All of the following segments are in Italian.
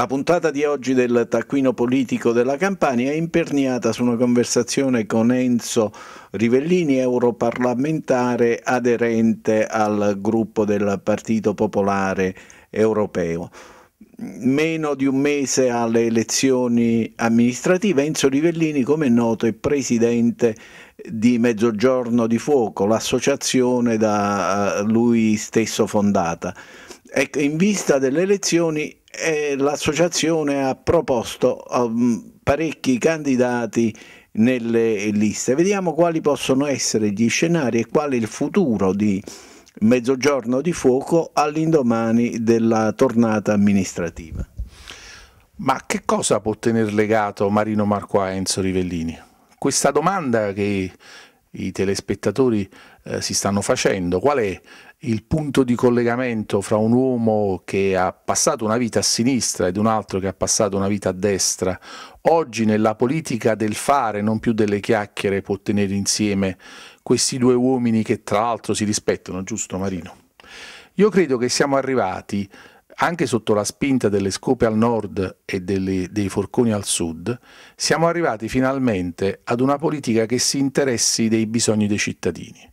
La puntata di oggi del taccuino politico della Campania è imperniata su una conversazione con Enzo Rivellini, europarlamentare aderente al gruppo del Partito Popolare Europeo. Meno di un mese alle elezioni amministrative, Enzo Rivellini, come è noto, è presidente di Mezzogiorno di Fuoco, l'associazione da eh, lui stesso fondata. Ecco, in vista delle elezioni l'associazione ha proposto um, parecchi candidati nelle liste. Vediamo quali possono essere gli scenari e qual è il futuro di Mezzogiorno di Fuoco all'indomani della tornata amministrativa. Ma che cosa può tenere legato Marino Marco a Enzo Rivellini? Questa domanda che i telespettatori eh, si stanno facendo, qual è il punto di collegamento fra un uomo che ha passato una vita a sinistra ed un altro che ha passato una vita a destra, oggi nella politica del fare, non più delle chiacchiere, può tenere insieme questi due uomini che tra l'altro si rispettano, giusto Marino? Io credo che siamo arrivati, anche sotto la spinta delle scope al nord e delle, dei forconi al sud, siamo arrivati finalmente ad una politica che si interessi dei bisogni dei cittadini.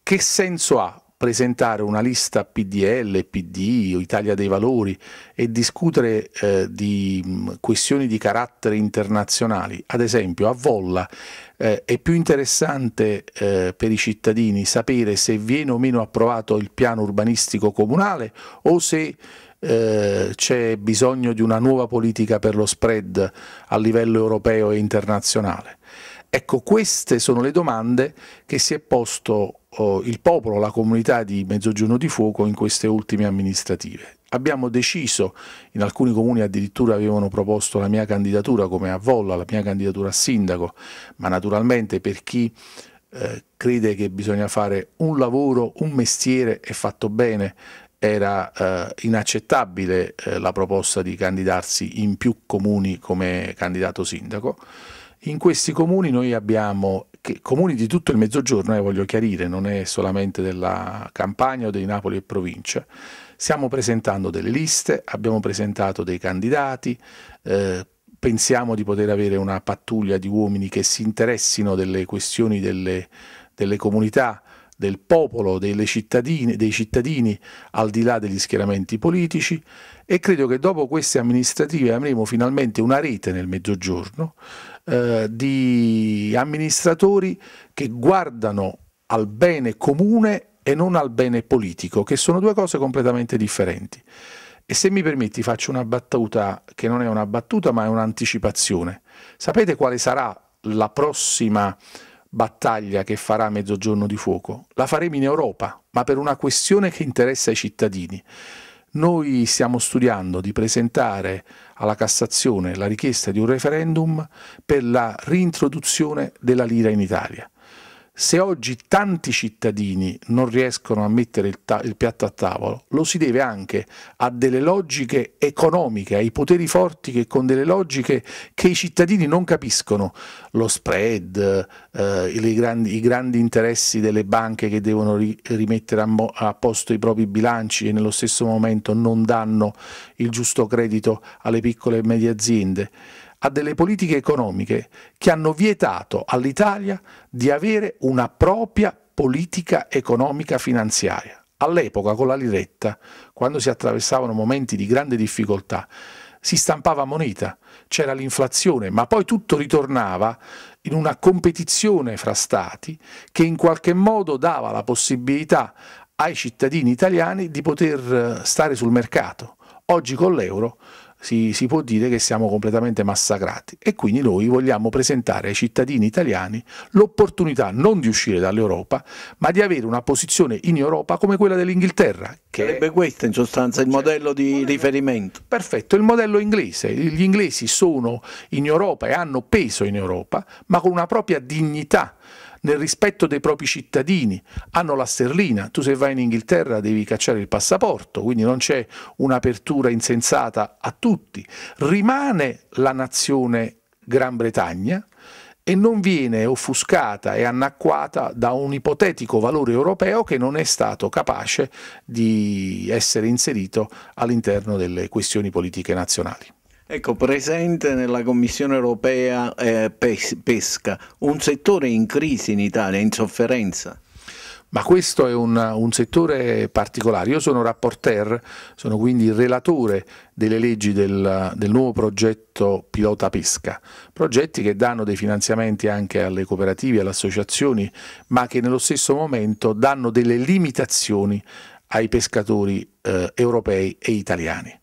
Che senso ha presentare una lista PDL, PD o Italia dei Valori e discutere eh, di mm, questioni di carattere internazionali, ad esempio a Volla, eh, è più interessante eh, per i cittadini sapere se viene o meno approvato il piano urbanistico comunale o se eh, c'è bisogno di una nuova politica per lo spread a livello europeo e internazionale. Ecco, queste sono le domande che si è posto il popolo, la comunità di Mezzogiorno di Fuoco in queste ultime amministrative. Abbiamo deciso, in alcuni comuni addirittura avevano proposto la mia candidatura come a Volla, la mia candidatura a sindaco, ma naturalmente per chi eh, crede che bisogna fare un lavoro, un mestiere e fatto bene, era eh, inaccettabile eh, la proposta di candidarsi in più comuni come candidato sindaco. In questi comuni noi abbiamo comuni di tutto il mezzogiorno, eh, voglio chiarire, non è solamente della Campania o dei Napoli e provincia. Stiamo presentando delle liste, abbiamo presentato dei candidati, eh, pensiamo di poter avere una pattuglia di uomini che si interessino delle questioni delle, delle comunità del popolo, delle cittadine, dei cittadini al di là degli schieramenti politici e credo che dopo queste amministrative avremo finalmente una rete nel mezzogiorno eh, di amministratori che guardano al bene comune e non al bene politico, che sono due cose completamente differenti. E se mi permetti faccio una battuta che non è una battuta ma è un'anticipazione. Sapete quale sarà la prossima battaglia che farà Mezzogiorno di Fuoco. La faremo in Europa, ma per una questione che interessa i cittadini. Noi stiamo studiando di presentare alla Cassazione la richiesta di un referendum per la reintroduzione della lira in Italia. Se oggi tanti cittadini non riescono a mettere il, il, piatto a tavolo, lo si deve anche a delle logiche economiche, ai poteri forti che con delle logiche che i cittadini non capiscono, lo spread, eh, grandi, i grandi interessi delle banche che devono ri rimettere a, a posto i propri bilanci e nello stesso momento non danno il giusto credito alle piccole e medie aziende a delle politiche economiche che hanno vietato all'Italia di avere una propria politica economica finanziaria. All'epoca con la liretta, quando si attraversavano momenti di grande difficoltà, si stampava moneta, c'era l'inflazione, ma poi tutto ritornava in una competizione fra stati che in qualche modo dava la possibilità ai cittadini italiani di poter eh, stare sul mercato. Oggi con l'euro si, si può dire che siamo completamente massacrati e quindi noi vogliamo presentare ai cittadini italiani l'opportunità non di uscire dall'Europa, ma di avere una posizione in Europa come quella dell'Inghilterra. Che sarebbe questo in sostanza il cioè, modello di riferimento. Perfetto, il modello inglese. Gli inglesi sono in Europa e hanno peso in Europa, ma con una propria dignità nel rispetto dei propri cittadini, hanno la sterlina, tu se vai in Inghilterra devi cacciare il passaporto, quindi non c'è un'apertura insensata a tutti, rimane la nazione Gran Bretagna e non viene offuscata e annacquata da un ipotetico valore europeo che non è stato capace di essere inserito all'interno delle questioni politiche nazionali. Ecco, presente nella Commissione europea eh, pesca, un settore in crisi in Italia, in sofferenza. Ma questo è un, un, settore particolare. Io sono rapporteur, sono quindi relatore delle leggi del, del, nuovo progetto Pilota Pesca, progetti che danno dei finanziamenti anche alle cooperative, alle associazioni, ma che nello stesso momento danno delle limitazioni ai pescatori eh, europei e italiani.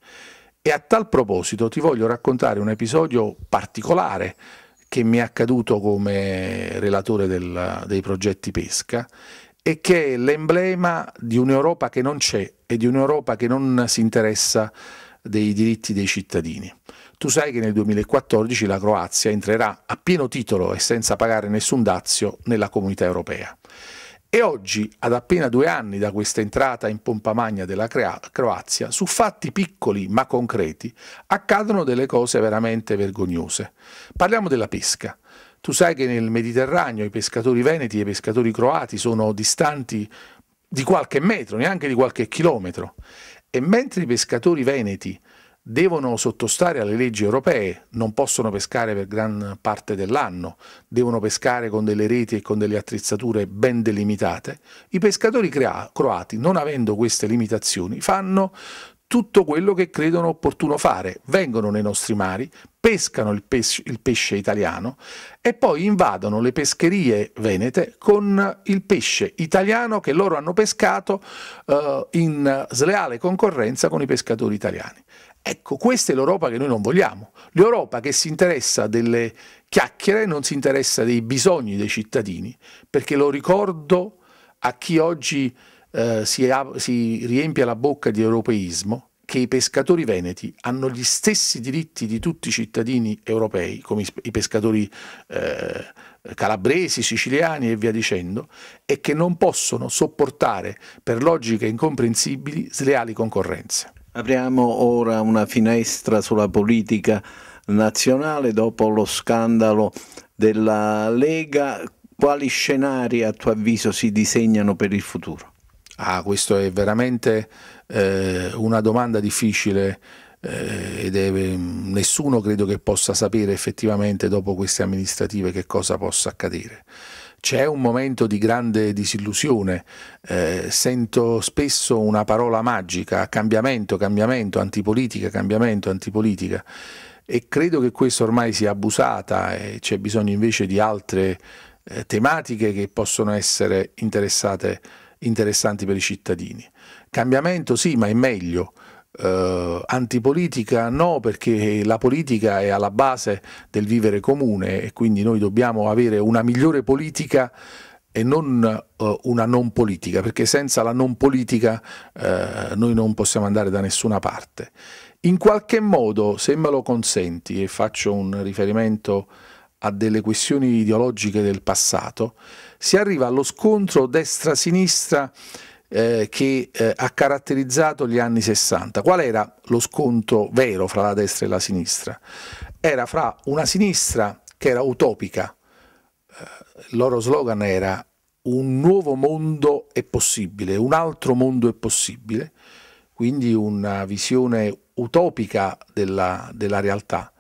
E a tal proposito ti voglio raccontare un episodio particolare che mi è accaduto come relatore del, dei progetti pesca e che è l'emblema di un'Europa che non c'è e di un'Europa che non si interessa dei diritti dei cittadini. Tu sai che nel 2014 la Croazia entrerà a pieno titolo e senza pagare nessun dazio nella comunità europea e oggi, ad appena due anni da questa entrata in pompa magna della Croazia, su fatti piccoli ma concreti, accadono delle cose veramente vergognose. Parliamo della pesca. Tu sai che nel Mediterraneo i pescatori veneti e i pescatori croati sono distanti di qualche metro, neanche di qualche chilometro. E mentre i pescatori veneti devono sottostare alle leggi europee, non possono pescare per gran parte dell'anno, devono pescare con delle reti e con delle attrezzature ben delimitate, i pescatori croati, non avendo queste limitazioni, fanno tutto quello che credono opportuno fare, vengono nei nostri mari, pescano il pesce, il pesce italiano e poi invadono le pescherie venete con il pesce italiano che loro hanno pescato eh, in sleale concorrenza con i pescatori italiani. Ecco, questa è l'Europa che noi non vogliamo. L'Europa che si interessa delle chiacchiere, non si interessa dei bisogni dei cittadini, perché lo ricordo a chi oggi eh, si, si riempie la bocca di europeismo, che i pescatori veneti hanno gli stessi diritti di tutti i cittadini europei, come i pescatori eh, calabresi, siciliani e via dicendo, e che non possono sopportare per logiche incomprensibili sleali concorrenze. Apriamo ora una finestra sulla politica nazionale dopo lo scandalo della Lega. Quali scenari a tuo avviso si disegnano per il futuro? Ah, questa è veramente eh, una domanda difficile eh, ed è, mm, nessuno credo che possa sapere effettivamente dopo queste amministrative che cosa possa accadere c'è un momento di grande disillusione, eh, sento spesso una parola magica, cambiamento, cambiamento, antipolitica, cambiamento, antipolitica e credo che questo ormai sia abusata e c'è bisogno invece di altre eh, tematiche che possono essere interessanti per i cittadini. Cambiamento sì, ma è meglio eh, antipolitica no, perché la politica è alla base del vivere comune e quindi noi dobbiamo avere una migliore politica e non eh, una non politica, perché senza la non politica eh, noi non possiamo andare da nessuna parte. In qualche modo, se me lo consenti, e faccio un riferimento a delle questioni ideologiche del passato, si arriva allo scontro destra-sinistra eh, che eh, ha caratterizzato gli anni 60. Qual era lo scontro vero fra la destra e la sinistra? Era fra una sinistra che era utopica, il eh, loro slogan era un nuovo mondo è possibile, un altro mondo è possibile, quindi una visione utopica della, della realtà,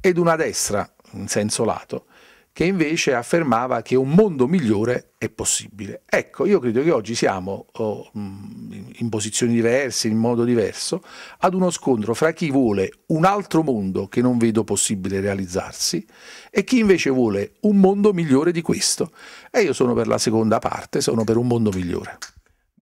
ed una destra in senso lato che invece affermava che un mondo migliore è possibile. Ecco, io credo che oggi siamo oh, mm, in posizioni diverse, in modo diverso, ad uno scontro fra chi vuole un altro mondo che non vedo possibile realizzarsi e chi invece vuole un mondo migliore di questo. E io sono per la seconda parte, sono per un mondo migliore.